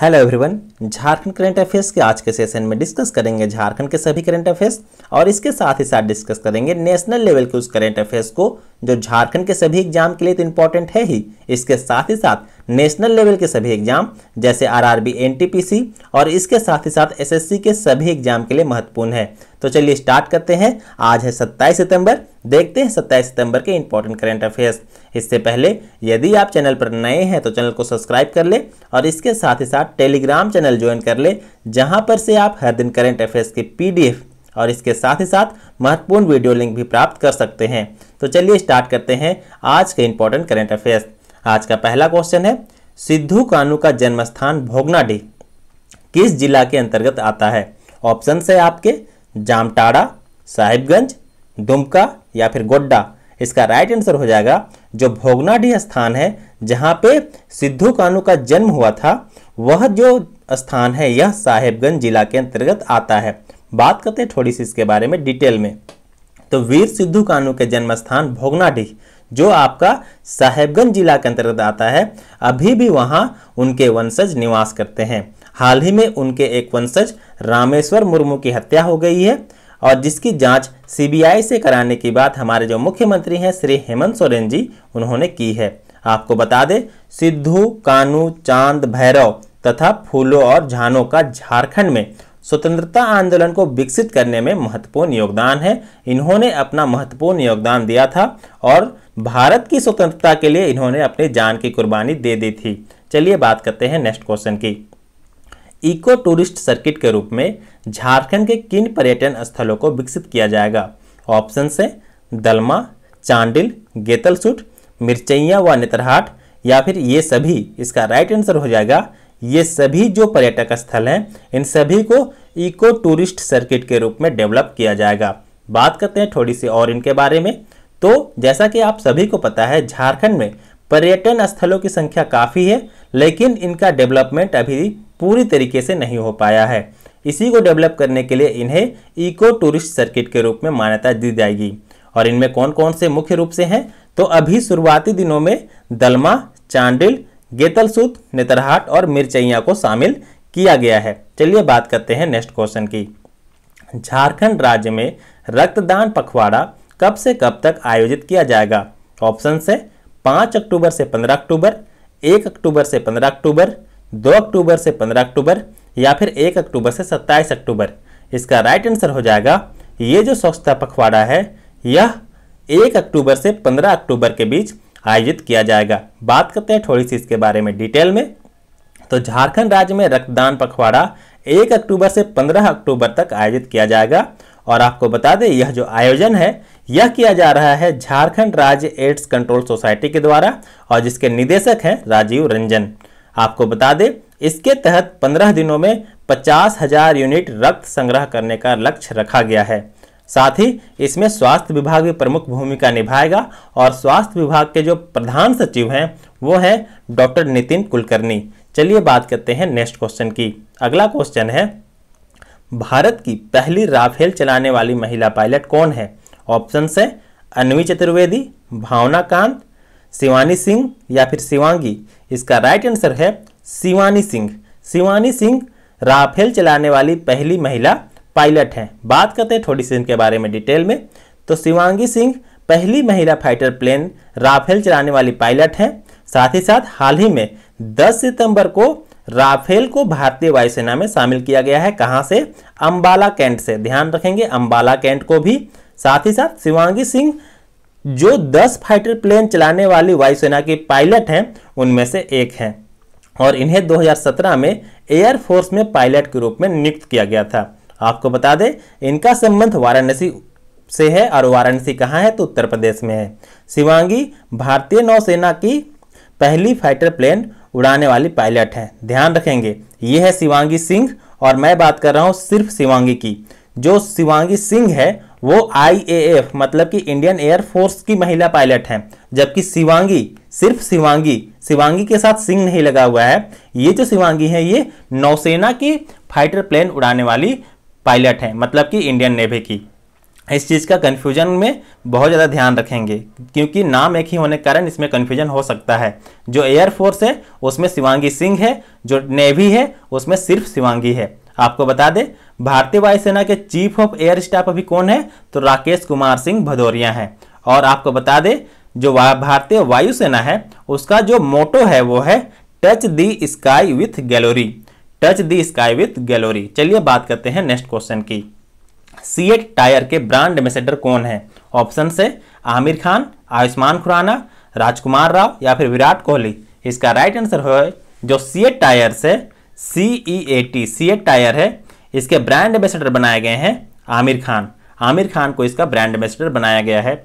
hello everyone Jharkhand current affairs के आज के सेशन में डिस्कस करेंगे झारखंड के सभी करंट अफेयर्स और इसके साथ ही साथ डिस्कस करेंगे नेशनल लेवल के उस करंट अफेयर्स को जो झारखंड के सभी एग्जाम के लिए तो इम्पोर्टेंट है ही इसके साथ ही साथ नेशनल लेवल के सभी एग्जाम जैसे आरआरबी एनटीपीसी और इसके साथ ही साथ एसएससी के सभी एग्जाम के लिए महत्वपूर्ण है तो चलिए स्टार्ट करते हैं आज है 27 सितंबर देखते हैं 27 सितंबर के इंपॉर्टेंट करेंट अफेयर्स इससे पहले यदि आप चैनल पर नए हैं तो चैनल को सब्सक्राइब कर ले और इसके साथ ही साथ टेलीग्राम चैनल ज्वाइन कर ले जहाँ पर से आप हर दिन करेंट अफेयर्स के पी और इसके साथ ही साथ महत्वपूर्ण वीडियो लिंक भी प्राप्त कर सकते हैं तो चलिए स्टार्ट करते हैं आज के इंपॉर्टेंट करेंट अफेयर्स आज का पहला क्वेश्चन है सिद्धू कानू का जन्म स्थान भोगनाडी किस जिला के अंतर्गत आता है ऑप्शन है आपके जामटाड़ा साहिबगंज दुमका या फिर गोड्डा इसका राइट आंसर हो जाएगा जो भोगनाडी स्थान है जहाँ पे सिद्धू कानू का जन्म हुआ था वह जो स्थान है यह साहेबगंज जिला के अंतर्गत आता है बात करते हैं थोड़ी सी इसके बारे में डिटेल में तो वीर सिद्धू कानू के जन्म स्थान भोगनाडीह जो आपका साहेबगंज जिला के अंतर्गत आता है अभी भी वहां उनके वंशज निवास करते हैं हाल ही में उनके एक वंशज रामेश्वर मुर्मू की हत्या हो गई है और जिसकी जांच सीबीआई से कराने की बात हमारे जो मुख्यमंत्री हैं श्री हेमंत सोरेन जी उन्होंने की है आपको बता दें सिद्धू कानू चांद भैरव तथा फूलों और झानों का झारखंड में स्वतंत्रता आंदोलन को विकसित करने में महत्वपूर्ण योगदान है इन्होंने अपना महत्वपूर्ण योगदान दिया था और भारत की स्वतंत्रता के लिए इन्होंने अपनी जान की कुर्बानी दे दी थी चलिए बात करते हैं नेक्स्ट क्वेश्चन की इको टूरिस्ट सर्किट के रूप में झारखंड के किन पर्यटन स्थलों को विकसित किया जाएगा ऑप्शन से दलमा चांडिल गेतलसुट मिर्चैया व नेतरहाट या फिर ये सभी इसका राइट आंसर हो जाएगा ये सभी जो पर्यटक स्थल हैं इन सभी को इको टूरिस्ट सर्किट के रूप में डेवलप किया जाएगा बात करते हैं थोड़ी सी और इनके बारे में तो जैसा कि आप सभी को पता है झारखंड में पर्यटन स्थलों की संख्या काफ़ी है लेकिन इनका डेवलपमेंट अभी पूरी तरीके से नहीं हो पाया है इसी को डेवलप करने के लिए इन्हें इको टूरिस्ट सर्किट के रूप में मान्यता दी जाएगी और इनमें कौन कौन से मुख्य रूप से हैं तो अभी शुरुआती दिनों में दलमा चांडिल गेतलसूद नेतरहाट और मिर्चैया को शामिल किया गया है चलिए बात करते हैं नेक्स्ट क्वेश्चन की झारखंड राज्य में रक्तदान पखवाड़ा कब से कब तक आयोजित किया जाएगा ऑप्शन से पाँच अक्टूबर से पंद्रह अक्टूबर एक अक्टूबर से पंद्रह अक्टूबर दो अक्टूबर से पंद्रह अक्टूबर या फिर एक अक्टूबर से सत्ताईस अक्टूबर इसका राइट आंसर हो जाएगा ये जो स्वच्छता पखवाड़ा है यह एक अक्टूबर से पंद्रह अक्टूबर के बीच आयोजित किया जाएगा बात करते हैं थोड़ी सी इसके बारे में डिटेल में तो झारखंड राज्य में रक्तदान पखवाड़ा एक अक्टूबर से पंद्रह अक्टूबर तक आयोजित किया जाएगा और आपको बता दें यह जो आयोजन है यह किया जा रहा है झारखंड राज्य एड्स कंट्रोल सोसाइटी के द्वारा और जिसके निदेशक हैं राजीव रंजन आपको बता दें इसके तहत पंद्रह दिनों में पचास हजार यूनिट रक्त संग्रह करने का लक्ष्य रखा गया है साथ ही इसमें स्वास्थ्य विभाग भी प्रमुख भूमिका निभाएगा और स्वास्थ्य विभाग के जो प्रधान सचिव हैं वो हैं डॉक्टर नितिन कुलकर्णी चलिए बात करते हैं नेक्स्ट क्वेश्चन की अगला क्वेश्चन है भारत की पहली राफेल चलाने वाली महिला पायलट कौन है ऑप्शन है अनवी चतुर्वेदी भावना कांत शिवानी सिंह या फिर शिवांगी इसका राइट आंसर है शिवानी सिंह शिवानी सिंह राफेल चलाने वाली पहली महिला पायलट हैं बात करते हैं थोड़ी सी इनके बारे में डिटेल में तो शिवांगी सिंह पहली महिला फाइटर प्लेन राफेल चलाने वाली पायलट हैं साथ ही साथ हाल ही में 10 सितंबर को राफेल को भारतीय वायुसेना में शामिल किया गया है कहाँ से अम्बाला कैंट से ध्यान रखेंगे अम्बाला कैंट को भी साथ ही साथ शिवांगी सिंह जो 10 फाइटर प्लेन चलाने वाली वायुसेना के पायलट हैं उनमें से एक हैं और इन्हें 2017 में एयरफोर्स में पायलट के रूप में नियुक्त किया गया था आपको बता दें इनका संबंध वाराणसी से है और वाराणसी कहाँ है तो उत्तर प्रदेश में है शिवांगी भारतीय नौसेना की पहली फाइटर प्लेन उड़ाने वाली पायलट है ध्यान रखेंगे ये है शिवांगी सिंह और मैं बात कर रहा हूँ सिर्फ शिवांगी की जो शिवांगी सिंह है वो आई मतलब कि इंडियन एयर फोर्स की महिला पायलट हैं जबकि शिवांगी सिर्फ शिवांगी शिवांगी के साथ सिंह नहीं लगा हुआ है ये जो शिवांगी है ये नौसेना की फाइटर प्लेन उड़ाने वाली पायलट हैं मतलब कि इंडियन नेवी की इस चीज़ का कन्फ्यूजन में बहुत ज़्यादा ध्यान रखेंगे क्योंकि नाम एक ही होने के कारण इसमें कन्फ्यूजन हो सकता है जो एयरफोर्स है उसमें शिवांगी सिंह है जो नेवी है उसमें सिर्फ शिवांगी है आपको बता दें भारतीय वायुसेना के चीफ ऑफ एयर स्टाफ अभी कौन है तो राकेश कुमार सिंह भदौरिया हैं और आपको बता दें जो भारतीय वायुसेना है उसका जो मोटो है वो है touch the sky with glory touch the sky with glory चलिए बात करते हैं नेक्स्ट क्वेश्चन की सीएट टायर के ब्रांड एम्बेसडर कौन है ऑप्शन से आमिर खान आयुष्मान खुराना राजकुमार राव या फिर विराट कोहली इसका राइट आंसर हो जो सीएट टायर से C E A T CEAT tyre है इसके ब्रांड एम्बेसडर बनाए गए हैं आमिर खान आमिर खान को इसका ब्रांड एम्बेसडर बनाया गया है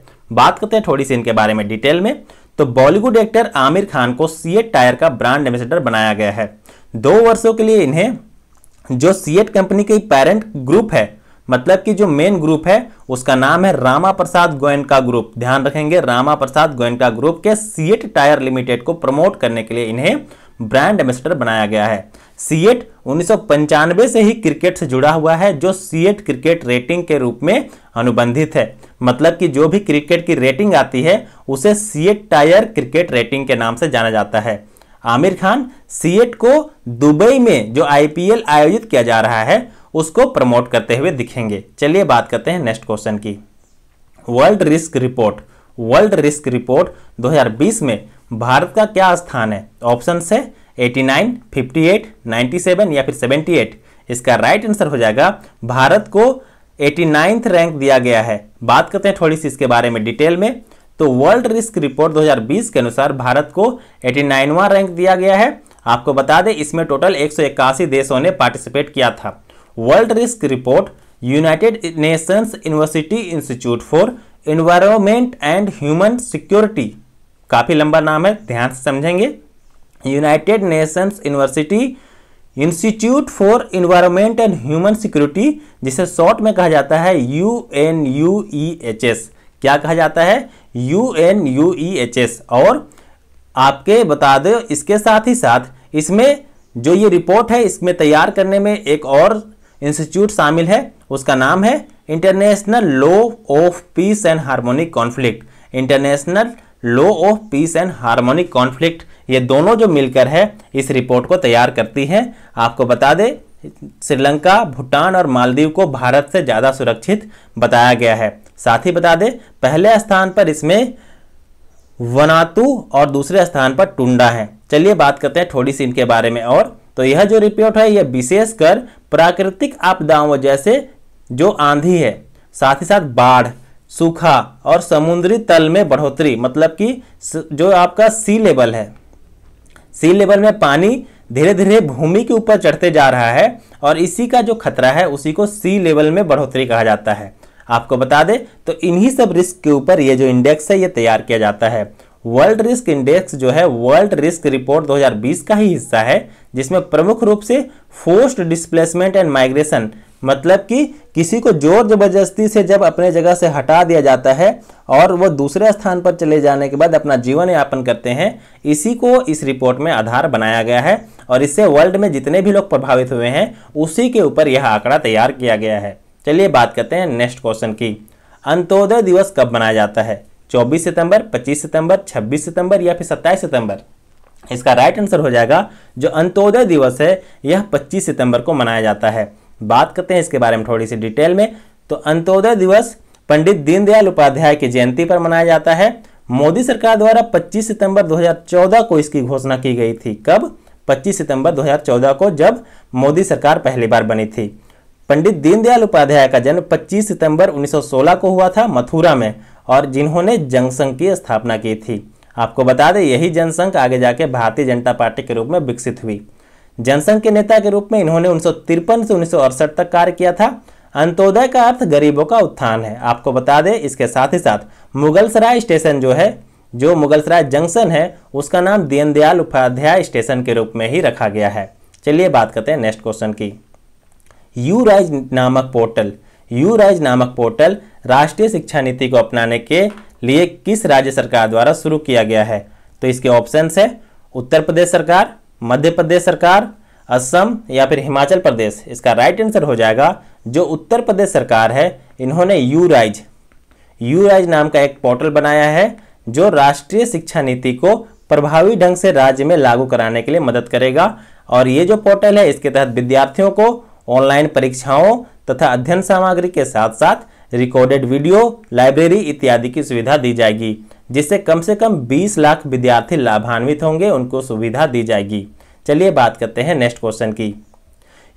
बात करते हैं थोड़ी सी इनके बारे में डिटेल में तो बॉलीवुड एक्टर आमिर खान को सीएट टायर का ब्रांड एम्बेसडर बनाया गया है दो वर्षों के लिए इन्हें जो सीएट कंपनी के पेरेंट ग्रुप है मतलब कि जो मेन ग्रुप है उसका नाम है रामा प्रसाद गोयनका ग्रुप ध्यान रखेंगे रामा प्रसाद गोयनका ग्रुप के सीएट टायर लिमिटेड को प्रमोट करने के लिए इन्हें ब्रांड एम्बेसडर बनाया गया है सीएट उन्नीस से ही क्रिकेट से जुड़ा हुआ है जो सीएट क्रिकेट रेटिंग के रूप में अनुबंधित है मतलब कि जो भी क्रिकेट की रेटिंग आती है उसे सीएट टायर क्रिकेट रेटिंग के नाम से जाना जाता है आमिर खान सीएट को दुबई में जो आईपीएल आयोजित किया जा रहा है उसको प्रमोट करते हुए दिखेंगे चलिए बात करते हैं नेक्स्ट क्वेश्चन की world risk report world risk report 2020 में भारत का क्या स्थान है ऑप्शन है 89, 58, 97 या फिर 78 इसका राइट आंसर हो जाएगा भारत को एटी रैंक दिया गया है बात करते हैं थोड़ी सी इसके बारे में डिटेल में तो वर्ल्ड रिस्क रिपोर्ट 2020 के अनुसार भारत को 89वां रैंक दिया गया है आपको बता दें इसमें टोटल एक देशों ने पार्टिसिपेट किया था world risk report United Nations University Institute for Environment and Human Security काफ़ी लंबा नाम है ध्यान से समझेंगे United Nations University Institute for Environment and Human Security जिसे शॉर्ट में कहा जाता है U N U E H S क्या कहा जाता है U N U E H S और आपके बता दो इसके साथ ही साथ इसमें जो ये रिपोर्ट है इसमें तैयार करने में एक और इंस्टीट्यूट शामिल है उसका नाम है international law of peace and harmonic conflict international law of peace and harmonic conflict ये दोनों जो मिलकर है इस रिपोर्ट को तैयार करती हैं आपको बता दें श्रीलंका भूटान और मालदीव को भारत से ज़्यादा सुरक्षित बताया गया है साथ ही बता दें पहले स्थान पर इसमें वनातु और दूसरे स्थान पर टुंडा है चलिए बात करते हैं थोड़ी सी इनके बारे में और तो यह जो रिपोर्ट है यह विशेषकर प्राकृतिक आपदाओं जैसे जो आंधी है साथ ही साथ बाढ़ सूखा और समुद्री तल में बढ़ोतरी मतलब कि जो आपका सी लेवल है सी लेवल में पानी धीरे धीरे भूमि के ऊपर चढ़ते जा रहा है और इसी का जो खतरा है उसी को सी लेवल में बढ़ोतरी कहा जाता है आपको बता दें तो इन्हीं सब रिस्क के ऊपर ये जो इंडेक्स है ये तैयार किया जाता है वर्ल्ड रिस्क इंडेक्स जो है वर्ल्ड रिस्क रिपोर्ट 2020 का ही हिस्सा है जिसमें प्रमुख रूप से फोर्स्ड डिस्प्लेसमेंट एंड माइग्रेशन मतलब कि किसी को जोर जबरदस्ती से जब अपने जगह से हटा दिया जाता है और वह दूसरे स्थान पर चले जाने के बाद अपना जीवन यापन करते हैं इसी को इस रिपोर्ट में आधार बनाया गया है और इससे वर्ल्ड में जितने भी लोग प्रभावित हुए हैं उसी के ऊपर यह आंकड़ा तैयार किया गया है चलिए बात करते हैं नेक्स्ट क्वेश्चन की अंत्योदय दिवस कब मनाया जाता है 24 सितंबर 25 सितंबर 26 सितंबर या फिर 27 सितंबर इसका राइट आंसर हो जाएगा जो अंत्योदय दिवस है यह 25 सितंबर को मनाया जाता है बात करते हैं इसके बारे में थोड़ी सी डिटेल में तो अंत्योदय दिवस पंडित दीनदयाल उपाध्याय की जयंती पर मनाया जाता है मोदी सरकार द्वारा 25 सितंबर 2014 को इसकी घोषणा की गई थी कब 25 सितंबर 2014 को जब मोदी सरकार पहली बार बनी थी पंडित दीनदयाल उपाध्याय का जन्म 25 सितंबर 1916 को हुआ था मथुरा में और जिन्होंने जनसंघ की स्थापना की थी आपको बता दें यही जनसंघ आगे जाके भारतीय जनता पार्टी के रूप में विकसित हुई जनसंघ के नेता के रूप में इन्होंने उन्नीस से उन्नीस तक कार्य किया था अंत्योदय का अर्थ गरीबों का उत्थान है आपको बता दें इसके साथ ही साथ मुगलसराय स्टेशन जो है जो मुगलसराय जंक्शन है उसका नाम दीनदयाल उपाध्याय स्टेशन के रूप में ही रखा गया है चलिए बात करते हैं नेक्स्ट क्वेश्चन की यू राइज नामक पोर्टल यू राइज नामक पोर्टल राष्ट्रीय शिक्षा नीति को अपनाने के लिए किस राज्य सरकार द्वारा शुरू किया गया है तो इसके ऑप्शन है उत्तर प्रदेश सरकार मध्य प्रदेश सरकार असम या फिर हिमाचल प्रदेश इसका राइट आंसर हो जाएगा जो उत्तर प्रदेश सरकार है इन्होंने यू राइज यू राइज नाम का एक पोर्टल बनाया है जो राष्ट्रीय शिक्षा नीति को प्रभावी ढंग से राज्य में लागू कराने के लिए मदद करेगा और ये जो पोर्टल है इसके तहत विद्यार्थियों को ऑनलाइन परीक्षाओं तथा अध्ययन सामग्री के साथ साथ रिकॉर्डेड वीडियो लाइब्रेरी इत्यादि की सुविधा दी जाएगी जिससे कम से कम 20 लाख विद्यार्थी लाभान्वित होंगे उनको सुविधा दी जाएगी चलिए बात करते हैं नेक्स्ट क्वेश्चन की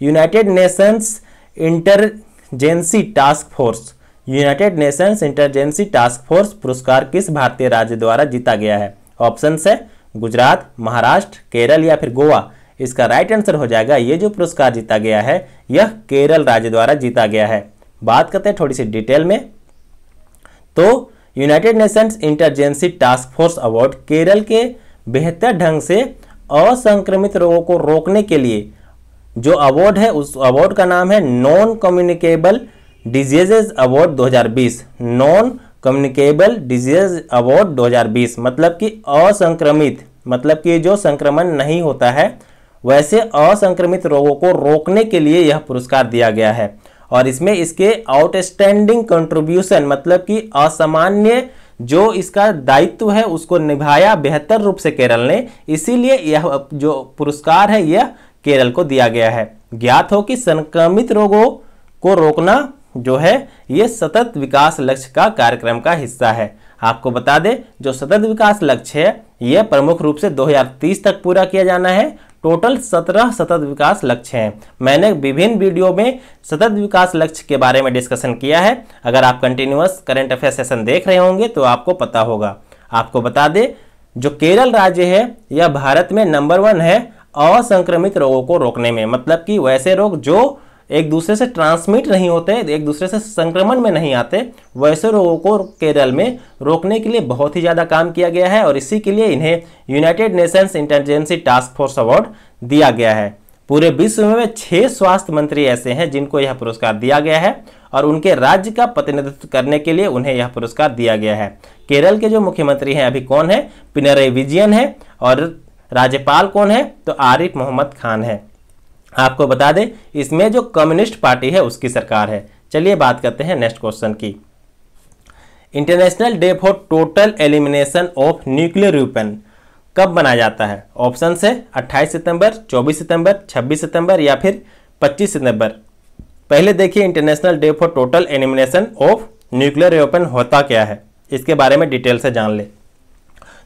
United Nations interagency task force United Nations interagency task force पुरस्कार किस भारतीय राज्य द्वारा जीता गया है ऑप्शन है गुजरात महाराष्ट्र केरल या फिर गोवा इसका राइट आंसर हो जाएगा ये जो पुरस्कार जीता गया है यह केरल राज्य द्वारा जीता गया है बात करते हैं थोड़ी सी डिटेल में तो United Nations interagency task force award Kerala के बेहतर ढंग से असंक्रमित रोगों को रोकने के लिए जो अवार्ड है उस अवार्ड का नाम है non communicable diseases award 2020 non communicable disease award 2020 मतलब कि असंक्रमित मतलब कि जो संक्रमण नहीं होता है वैसे असंक्रमित रोगों को रोकने के लिए यह पुरस्कार दिया गया है और इसमें इसके आउटस्टैंडिंग कंट्रीब्यूशन मतलब कि असामान्य जो इसका दायित्व है उसको निभाया बेहतर रूप से केरल ने इसीलिए यह जो पुरस्कार है यह केरल को दिया गया है ज्ञात हो कि संक्रमित रोगों को रोकना जो है ये सतत विकास लक्ष्य का कार्यक्रम का हिस्सा है आपको बता दें जो सतत विकास लक्ष्य है यह प्रमुख रूप से 2030 तक पूरा किया जाना है टोटल सत्रह सतत विकास लक्ष्य हैं मैंने विभिन्न वीडियो में सतत विकास लक्ष्य के बारे में डिस्कशन किया है अगर आप कंटिन्यूस करंट अफेयर सेशन देख रहे होंगे तो आपको पता होगा आपको बता दें जो केरल राज्य है यह भारत में नंबर वन है असंक्रमित रोगों को रोकने में मतलब कि वैसे रोग जो एक दूसरे से ट्रांसमिट नहीं होते एक दूसरे से संक्रमण में नहीं आते वैसे रोगों को केरल में रोकने के लिए बहुत ही ज़्यादा काम किया गया है और इसी के लिए इन्हें United Nations intelligence task force award दिया गया है पूरे विश्व में छः स्वास्थ्य मंत्री ऐसे हैं जिनको यह पुरस्कार दिया गया है और उनके राज्य का प्रतिनिधित्व करने के लिए उन्हें यह पुरस्कार दिया गया है केरल के जो मुख्यमंत्री हैं अभी कौन है पिनरई विजयन है और राज्यपाल कौन है तो आरिफ मोहम्मद खान है आपको बता दें इसमें जो कम्युनिस्ट पार्टी है उसकी सरकार है चलिए बात करते हैं नेक्स्ट क्वेश्चन की international day for total elimination of nuclear weapon कब मनाया जाता है ऑप्शन से 28 सितंबर 24 सितंबर 26 सितंबर या फिर 25 सितंबर पहले देखिए international day for total elimination of nuclear weapon होता क्या है इसके बारे में डिटेल से जान ले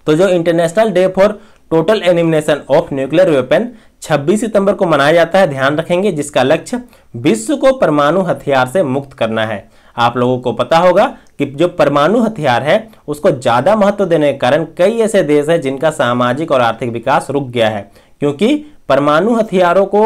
तो जो international day for total elimination of nuclear weapon 26 सितंबर को मनाया जाता है ध्यान रखेंगे जिसका लक्ष्य विश्व को परमाणु हथियार से मुक्त करना है आप लोगों को पता होगा कि जो परमाणु हथियार है उसको ज़्यादा महत्व देने के कारण कई ऐसे देश हैं जिनका सामाजिक और आर्थिक विकास रुक गया है क्योंकि परमाणु हथियारों को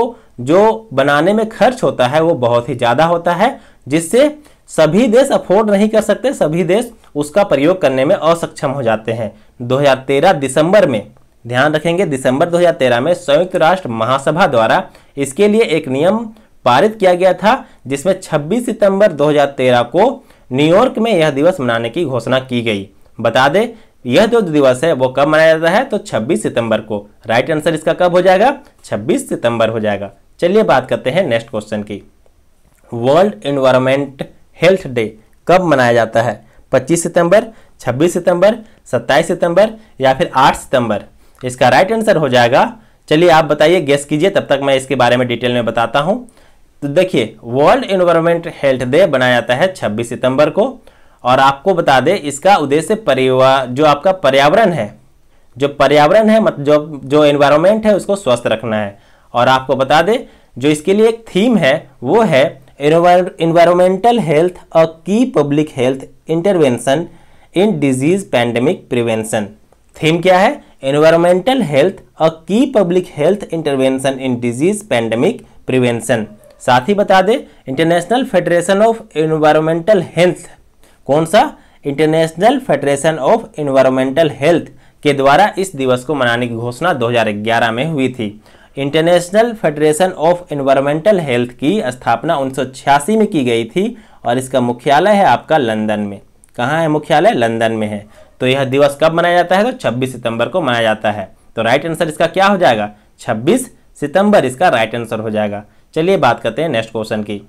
जो बनाने में खर्च होता है वो बहुत ही ज़्यादा होता है जिससे सभी देश अफोर्ड नहीं कर सकते सभी देश उसका प्रयोग करने में असक्षम हो जाते हैं 2013 दिसंबर में ध्यान रखेंगे दिसंबर 2013 में संयुक्त राष्ट्र महासभा द्वारा इसके लिए एक नियम पारित किया गया था जिसमें 26 सितंबर 2013 को न्यूयॉर्क में यह दिवस मनाने की घोषणा की गई बता दें यह जो दिवस है वो कब मनाया जाता है तो 26 सितंबर को राइट आंसर इसका कब हो जाएगा 26 सितंबर हो जाएगा चलिए बात करते हैं नेक्स्ट क्वेश्चन की वर्ल्ड इन्वायरमेंट हेल्थ डे कब मनाया जाता है 25 सितंबर 26 सितंबर 27 सितंबर या फिर 8 सितंबर इसका राइट आंसर हो जाएगा चलिए आप बताइए गेस कीजिए तब तक मैं इसके बारे में डिटेल में बताता हूं तो देखिए वर्ल्ड इन्वायरमेंट हेल्थ डे बनाया जाता है 26 सितंबर को और आपको बता दें इसका उद्देश्य परिवार जो आपका पर्यावरण है जो पर्यावरण है मत जो जो इन्वायरमेंट है उसको स्वस्थ रखना है और आपको बता दें जो इसके लिए एक थीम है वो है इन्वायरमेंटल हेल्थ और की public health intervention in disease pandemic prevention theme क्या है एनवायरमेंटल हेल्थ अ की public health intervention in disease pandemic prevention साथ ही बता दें international federation of environmental health कौन सा international federation of environmental health के द्वारा इस दिवस को मनाने की घोषणा 2011 में हुई थी international federation of environmental health की स्थापना उन्नीस में की गई थी और इसका मुख्यालय है आपका लंदन में कहाँ है मुख्यालय लंदन में है तो यह दिवस कब मनाया जाता है तो छब्बीस सितंबर को मनाया जाता है तो राइट आंसर इसका क्या हो जाएगा छब्बीस सितंबर इसका राइट आंसर हो जाएगा चलिए बात करते हैं नेक्स्ट क्वेश्चन की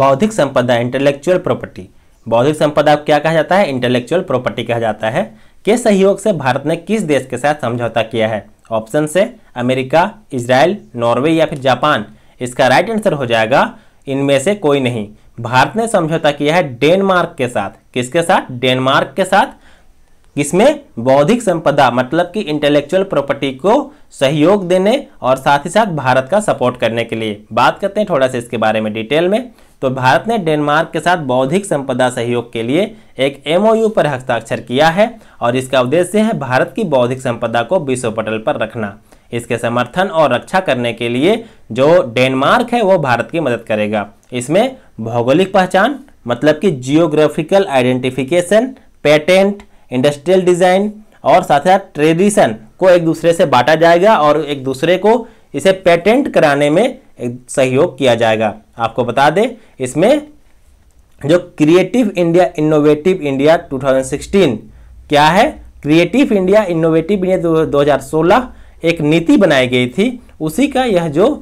बौद्धिक संपदा इंटेलेक्चुअल प्रॉपर्टी बौद्धिक संपदा को क्या कहा जाता है इंटेलेक्चुअल प्रॉपर्टी कहा जाता है के सहयोग से भारत ने किस देश के साथ समझौता किया है ऑप्शन से अमेरिका इसराइल नॉर्वे या फिर जापान इसका राइट आंसर हो जाएगा इनमें से कोई नहीं भारत ने समझौता किया है डेनमार्क के साथ किसके साथ डेनमार्क के साथ इसमें बौद्धिक संपदा मतलब कि इंटेलेक्चुअल प्रॉपर्टी को सहयोग देने और साथ ही साथ भारत का सपोर्ट करने के लिए बात करते हैं थोड़ा सा इसके बारे में डिटेल में तो भारत ने डेनमार्क के साथ बौद्धिक संपदा सहयोग के लिए एक एमओयू पर हस्ताक्षर किया है और इसका उद्देश्य है भारत की बौद्धिक संपदा को विश्व पटल पर रखना इसके समर्थन और रक्षा करने के लिए जो डेनमार्क है वो भारत की मदद करेगा इसमें भौगोलिक पहचान मतलब कि geographical identification patent industrial design और साथ साथ ट्रेडिशन को एक दूसरे से बांटा जाएगा और एक दूसरे को इसे पेटेंट कराने में सहयोग किया जाएगा आपको बता दें इसमें जो क्रिएटिव इंडिया इनोवेटिव इंडिया 2016 क्या है क्रिएटिव इंडिया इनोवेटिव इंडिया 2016 एक नीति बनाई गई थी उसी का यह जो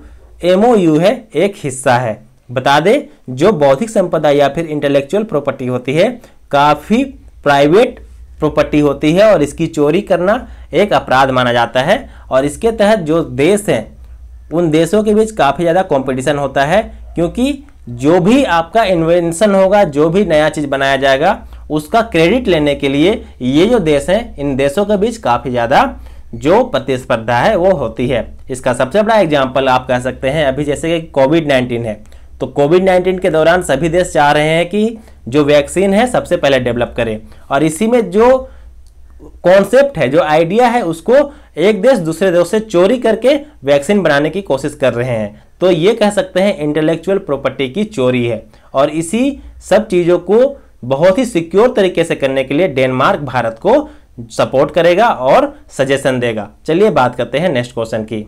एमओयू है एक हिस्सा है बता दें जो बौद्धिक संपदा या फिर इंटेलेक्चुअल प्रॉपर्टी होती है काफ़ी प्राइवेट प्रॉपर्टी होती है और इसकी चोरी करना एक अपराध माना जाता है और इसके तहत जो देश हैं उन देशों के बीच काफ़ी ज़्यादा कंपटीशन होता है क्योंकि जो भी आपका इन्वेंशन होगा जो भी नया चीज़ बनाया जाएगा उसका क्रेडिट लेने के लिए ये जो देश हैं इन देशों के बीच काफ़ी ज़्यादा जो प्रतिस्पर्धा है वो होती है इसका सबसे बड़ा एग्जाम्पल आप कह सकते हैं अभी जैसे कि कोविड नाइन्टीन है तो कोविड नाइन्टीन के दौरान सभी देश चाह रहे हैं कि जो वैक्सीन है सबसे पहले डेवलप करें और इसी में जो कॉन्सेप्ट है जो आइडिया है उसको एक देश दूसरे देश से चोरी करके वैक्सीन बनाने की कोशिश कर रहे हैं तो ये कह सकते हैं इंटेलेक्चुअल प्रॉपर्टी की चोरी है और इसी सब चीज़ों को बहुत ही सिक्योर तरीके से करने के लिए डेनमार्क भारत को सपोर्ट करेगा और सजेशन देगा चलिए बात करते हैं नेक्स्ट क्वेश्चन की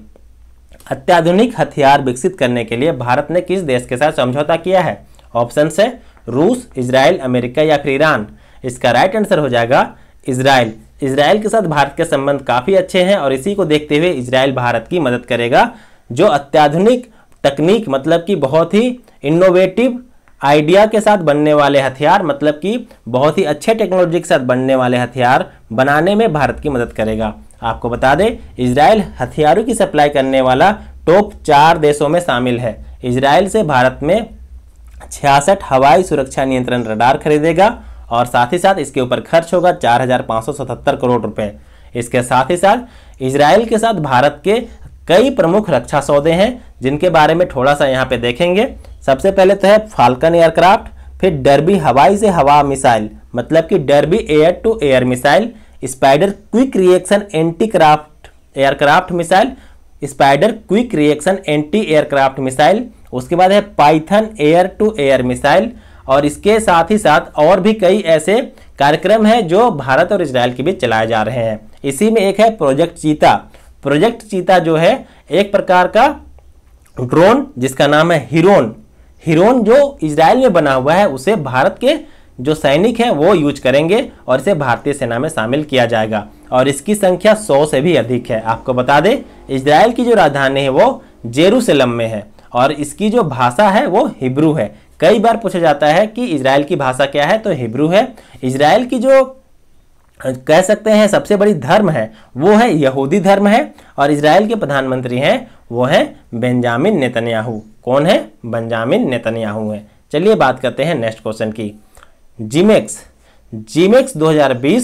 अत्याधुनिक हथियार विकसित करने के लिए भारत ने किस देश के साथ समझौता किया है ऑप्शन से रूस इसराइल अमेरिका या फिर ईरान इसका राइट आंसर हो जाएगा इसराइल इसराइल के साथ भारत के संबंध काफ़ी अच्छे हैं और इसी को देखते हुए इसराइल भारत की मदद करेगा जो अत्याधुनिक तकनीक मतलब कि बहुत ही इनोवेटिव आइडिया के साथ बनने वाले हथियार मतलब कि बहुत ही अच्छे टेक्नोलॉजी के साथ बनने वाले हथियार बनाने में भारत की मदद करेगा आपको बता दें इसराइल हथियारों की सप्लाई करने वाला टॉप चार देशों में शामिल है इसराइल से भारत में छियासठ हवाई सुरक्षा नियंत्रण रडार खरीदेगा और साथ ही साथ इसके ऊपर खर्च होगा चार करोड़ रुपए इसके साथ ही साथ इसराइल के साथ भारत के कई प्रमुख रक्षा सौदे हैं जिनके बारे में थोड़ा सा यहाँ पे देखेंगे सबसे पहले तो है फाल्कन एयरक्राफ्ट फिर डरबी हवाई से हवा मिसाइल मतलब कि Derby air to air missile spider quick reaction anti craft aircraft missile spider quick reaction anti aircraft missile उसके बाद है Python air to air missile और इसके साथ ही साथ और भी कई ऐसे कार्यक्रम हैं जो भारत और इसराइल के बीच चलाए जा रहे हैं इसी में एक है प्रोजेक्ट चीता प्रोजेक्ट चीता जो है एक प्रकार का ड्रोन जिसका नाम है हिरोन हिरोन जो इसराइल में बना हुआ है उसे भारत के जो सैनिक हैं वो यूज करेंगे और इसे भारतीय सेना में शामिल किया जाएगा और इसकी संख्या 100 से भी अधिक है आपको बता दें इसराइल की जो राजधानी है वो जेरूसलम में है और इसकी जो भाषा है वो हिब्रू है कई बार पूछा जाता है कि इसराइल की भाषा क्या है तो हिब्रू है इसराइल की जो कह सकते हैं सबसे बड़ी धर्म है वो है यहूदी धर्म है और इसराइल के प्रधानमंत्री हैं वो हैं बेंजामिन नेतन्याहू कौन है बेंजामिन नेतन्याहू है चलिए बात करते हैं नेक्स्ट क्वेश्चन की जिमेक्स जिमेक्स 2020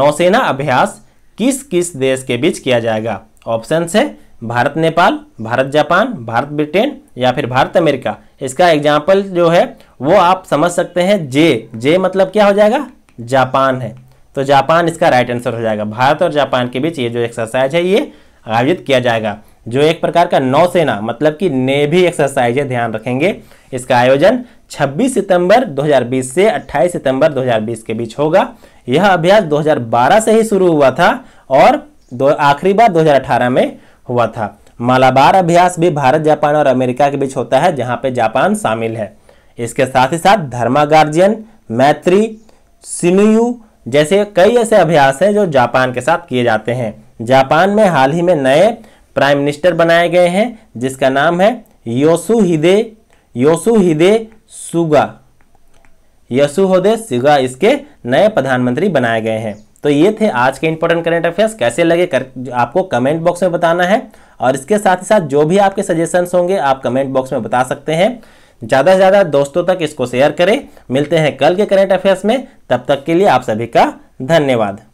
नौसेना अभ्यास किस किस देश के बीच किया जाएगा ऑप्शन है भारत नेपाल भारत जापान भारत ब्रिटेन या फिर भारत अमेरिका इसका एग्जाम्पल जो है वो आप समझ सकते हैं जे जे मतलब क्या हो जाएगा जापान है तो जापान इसका राइट आंसर हो जाएगा भारत और जापान के बीच ये जो एक्सरसाइज है ये आयोजित किया जाएगा जो एक प्रकार का नौसेना मतलब कि नेवी एक्सरसाइज है ध्यान रखेंगे इसका आयोजन 26 सितंबर 2020 से 28 सितंबर 2020 के बीच होगा यह अभ्यास 2012 से ही शुरू हुआ था और आखिरी बार 2018 में हुआ था मालाबार अभ्यास भी भारत जापान और अमेरिका के बीच होता है जहां पे जापान शामिल है इसके साथ ही साथ धर्मा गार्जियन मैत्री सिनुयु जैसे कई ऐसे अभ्यास हैं जो जापान के साथ किए जाते हैं जापान में हाल ही में नए प्राइम मिनिस्टर बनाए गए हैं जिसका नाम है योसु हिदे योसु हिदे सुगा यसु सुगा इसके नए प्रधानमंत्री बनाए गए हैं तो ये थे आज के इंपॉर्टेंट करेंट अफेयर्स कैसे लगे कर, आपको कमेंट बॉक्स में बताना है और इसके साथ ही साथ जो भी आपके सजेशंस होंगे आप कमेंट बॉक्स में बता सकते हैं ज़्यादा से ज़्यादा दोस्तों तक इसको शेयर करें मिलते हैं कल के करेंट अफेयर्स में तब तक के लिए आप सभी का धन्यवाद